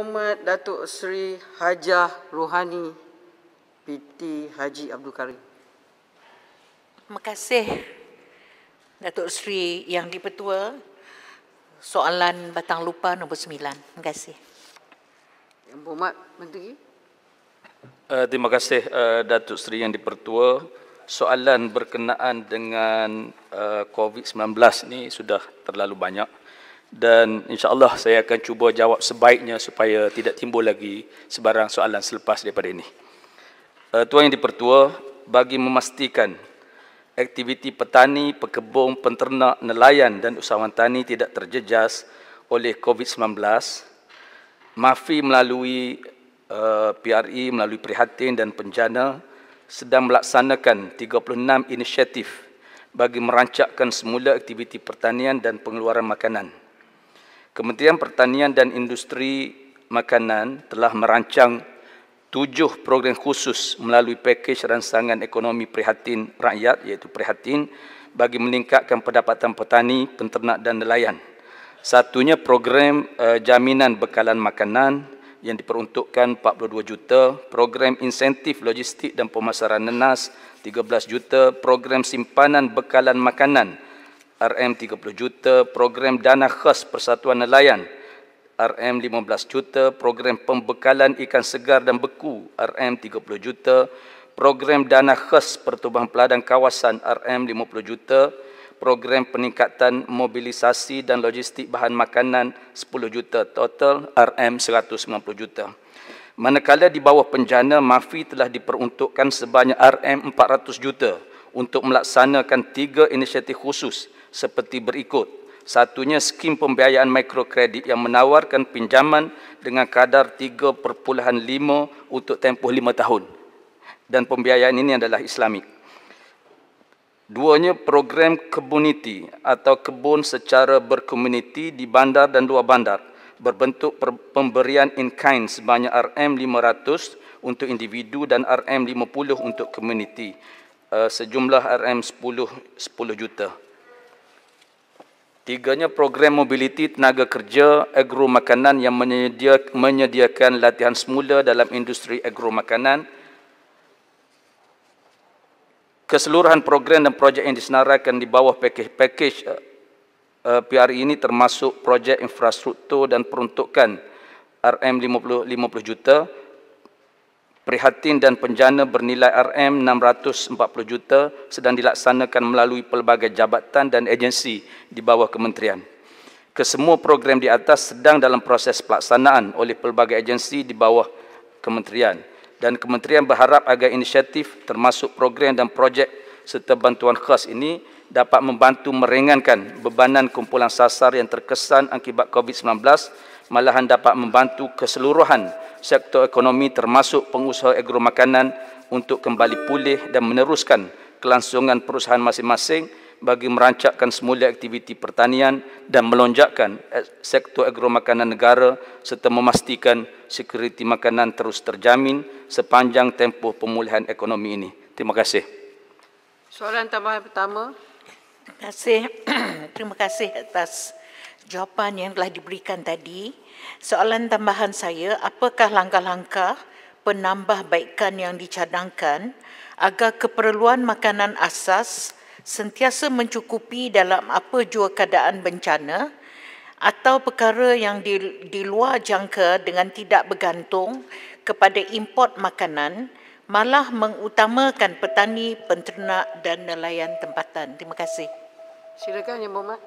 Umat Datuk Seri Hajah Rohani PT Haji Abdul Karim. Terima kasih Datuk Seri Yang Dipertua. Soalan Batang Lupa nombor 9. Terima kasih. Yang Berhormat Menteri. Uh, terima kasih uh, Datuk Seri Yang Dipertua. Soalan berkenaan dengan uh, eh, COVID-19 ni sudah terlalu banyak dan insyaallah saya akan cuba jawab sebaiknya supaya tidak timbul lagi sebarang soalan selepas daripada ini. Uh, tuan yang dipertua bagi memastikan aktiviti petani, pekebun, penternak, nelayan dan usahawan tani tidak terjejas oleh COVID-19, MAFI melalui uh, eh, PRI, e, melalui Prihatin dan Penjana sedang melaksanakan 36 inisiatif bagi merancakkan semula aktiviti pertanian dan pengeluaran makanan Kementerian Pertanian dan Industri Makanan telah merancang tujuh program khusus melalui pakej ransangan ekonomi prihatin rakyat iaitu prihatin bagi meningkatkan pendapatan petani, penternak dan nelayan. Satunya program uh, jaminan bekalan makanan yang diperuntukkan 42 juta, program insentif logistik dan pemasaran nenas 13 juta, program simpanan bekalan makanan RM30 juta, program dana khas persatuan nelayan RM15 juta, program pembekalan ikan segar dan beku RM30 juta, program dana khas pertubuhan peladang kawasan RM50 juta, program peningkatan mobilisasi dan logistik bahan makanan 10 juta, total RM190 juta. Manakala di bawah penjana, MAFI telah diperuntukkan sebanyak RM400 juta untuk melaksanakan tiga inisiatif khusus, seperti berikut. Satunya skim pembiayaan mikrokredit yang menawarkan pinjaman dengan kadar 3.5 untuk tempoh 5 tahun. Dan pembiayaan ini adalah islamik. Duanya program kebuniti atau kebun secara berkomuniti di bandar dan dua bandar berbentuk pemberian in-kind sebanyak RM500 untuk individu dan RM50 untuk komuniti eh, sejumlah RM10 10 juta. Tiganya program mobiliti tenaga kerja agro makanan yang menyediakan latihan semula dalam industri agro makanan. Keseluruhan program dan projek yang disenaraikan di bawah pakej-pakej eh, eh, PRI ini termasuk projek infrastruktur dan peruntukan rm 50 juta prihatin dan penjana bernilai RM640 juta sedang dilaksanakan melalui pelbagai jabatan dan agensi di bawah kementerian. Kesemua program di atas sedang dalam proses pelaksanaan oleh pelbagai agensi di bawah kementerian dan kementerian berharap agar inisiatif termasuk program dan projek serta bantuan khas ini dapat membantu meringankan bebanan kumpulan sasar yang terkesan akibat COVID-19 malahan dapat membantu keseluruhan sektor ekonomi termasuk pengusaha agro makanan untuk kembali pulih dan meneruskan kelangsungan perusahaan masing-masing bagi merancakkan semula aktiviti pertanian dan melonjakkan eh, sektor agro makanan negara serta memastikan sekuriti makanan terus terjamin sepanjang tempoh pemulihan ekonomi ini. Terima kasih. Soalan tambahan pertama. Terima kasih. Terima kasih atas jawapan yang telah diberikan tadi. Soalan tambahan saya, apakah langkah-langkah penambahbaikan yang dicadangkan agar keperluan makanan asas sentiasa mencukupi dalam apa jua keadaan bencana atau perkara yang di, di luar jangka dengan tidak bergantung kepada import makanan malah mengutamakan petani, penternak dan nelayan tempatan. Terima kasih. Silakan Yang Berhormat.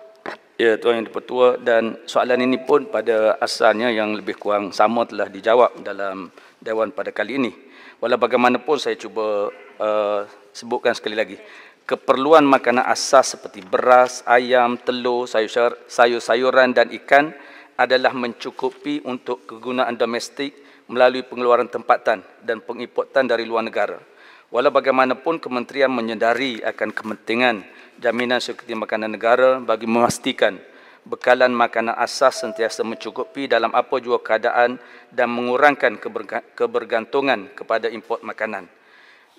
Ya Tuan Yang Dipertua dan soalan ini pun pada asalnya yang lebih kurang sama telah dijawab dalam Dewan pada kali ini. Walau bagaimanapun saya cuba uh, sebutkan sekali lagi. Keperluan makanan asas seperti beras, ayam, telur, sayur, sayur-sayuran dan ikan adalah mencukupi untuk kegunaan domestik melalui pengeluaran tempatan dan pengimportan dari luar negara. Walau bagaimanapun kementerian menyedari akan kepentingan jaminan sekuriti makanan negara bagi memastikan bekalan makanan asas sentiasa mencukupi dalam apa jua keadaan dan mengurangkan kebergantungan kepada import makanan.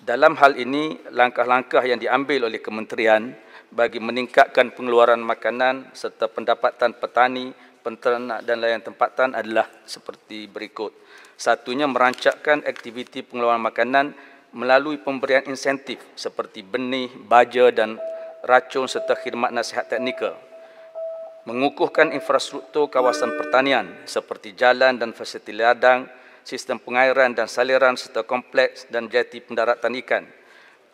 Dalam hal ini, langkah-langkah yang diambil oleh kementerian bagi meningkatkan pengeluaran makanan serta pendapatan petani, penternak dan lain tempatan adalah seperti berikut. Satunya, merancakkan aktiviti pengeluaran makanan melalui pemberian insentif seperti benih, baja dan racun serta khidmat nasihat teknikal. Mengukuhkan infrastruktur kawasan pertanian seperti jalan dan fasiliti ladang, sistem pengairan dan saliran serta kompleks dan jati pendaratan ikan.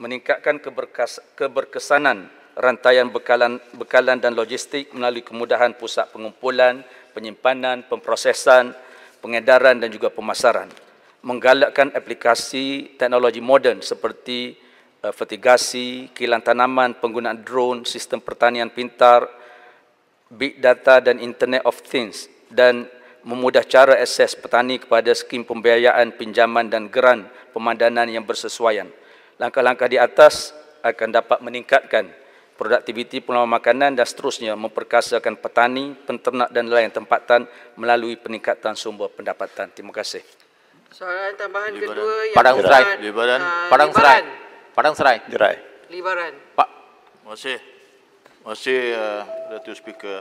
Meningkatkan keberkas- keberkesanan rantaian bekalan, bekalan dan logistik melalui kemudahan pusat pengumpulan, penyimpanan, pemprosesan, pengedaran dan juga pemasaran menggalakkan aplikasi teknologi moden seperti eh, fertigasi, kilang tanaman, penggunaan drone, sistem pertanian pintar, big data dan internet of things dan memudah cara akses petani kepada skim pembiayaan, pinjaman dan geran pemandanan yang bersesuaian. Langkah-langkah di atas akan dapat meningkatkan produktiviti pengelolaan makanan dan seterusnya memperkasakan petani, penternak dan lain tempatan melalui peningkatan sumber pendapatan. Terima kasih. Soalan tambahan Libaran. kedua yang Padang Serai. Uh, Libaran. Padang Serai. Padang Serai. Jerai. Libaran. Pak. Masih. Masih uh, Speaker.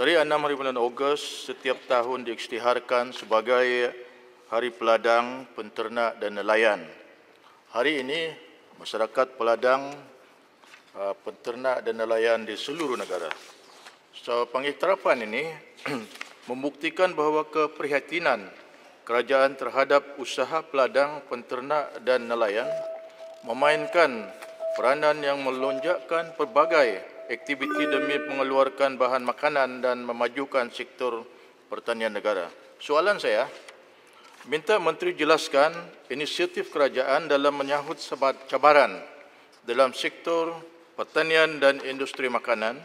Dari 6 hari bulan Ogos setiap tahun diiktiharkan sebagai Hari Peladang, Penternak dan Nelayan. Hari ini masyarakat peladang, uh, penternak dan nelayan di seluruh negara. So, panggil terapan ini membuktikan bahawa keprihatinan kerajaan terhadap usaha peladang, penternak dan nelayan memainkan peranan yang melonjakkan pelbagai aktiviti demi mengeluarkan bahan makanan dan memajukan sektor pertanian negara. Soalan saya, minta Menteri jelaskan inisiatif kerajaan dalam menyahut sebat cabaran dalam sektor pertanian dan industri makanan.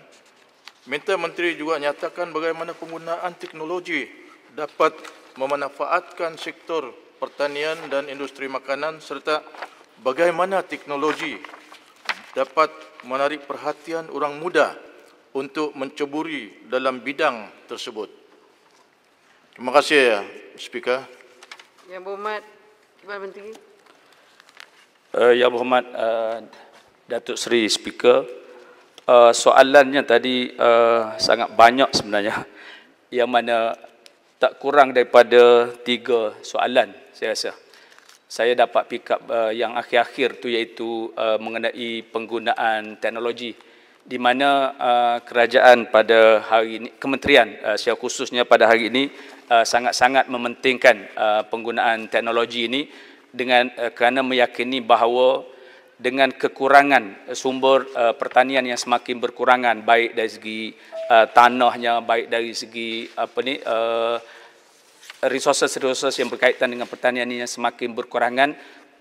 Minta Menteri juga nyatakan bagaimana penggunaan teknologi dapat memanfaatkan sektor pertanian dan industri makanan serta bagaimana teknologi dapat menarik perhatian orang muda untuk mencuburi dalam bidang tersebut. Terima kasih ya, Speaker. Yang ya, berhormat, Tuan Menteri. Uh, eh, yang berhormat, uh, eh, Datuk Seri Speaker. Uh, soalannya tadi uh, sangat banyak sebenarnya. Yang mana tak kurang daripada tiga soalan saya rasa. Saya dapat pick up uh, yang akhir-akhir tu iaitu uh, mengenai penggunaan teknologi di mana uh, kerajaan pada hari ini, kementerian uh, secara khususnya pada hari ini uh, sangat-sangat mementingkan uh, penggunaan teknologi ini dengan uh, kerana meyakini bahawa dengan kekurangan sumber uh, pertanian yang semakin berkurangan baik dari segi uh, tanahnya baik dari segi apa ni uh, resources-resources yang berkaitan dengan pertaniannya semakin berkurangan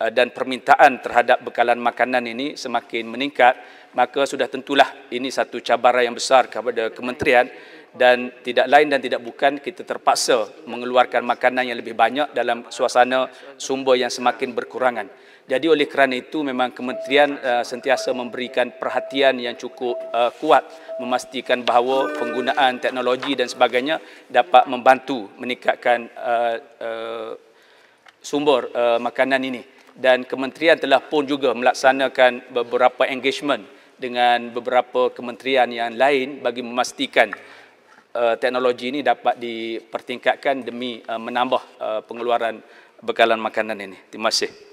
Eh, dan permintaan terhadap bekalan makanan ini semakin meningkat, maka sudah tentulah ini satu cabaran yang besar kepada kementerian dan tidak lain dan tidak bukan kita terpaksa mengeluarkan makanan yang lebih banyak dalam suasana sumber yang semakin berkurangan. Jadi oleh kerana itu memang kementerian uh, sentiasa memberikan perhatian yang cukup uh, kuat memastikan bahawa penggunaan teknologi dan sebagainya dapat membantu meningkatkan uh, uh, sumber uh, makanan ini dan kementerian telah pun juga melaksanakan beberapa engagement dengan beberapa kementerian yang lain bagi memastikan uh, teknologi ini dapat dipertingkatkan demi uh, menambah uh, pengeluaran bekalan makanan ini. Terima kasih.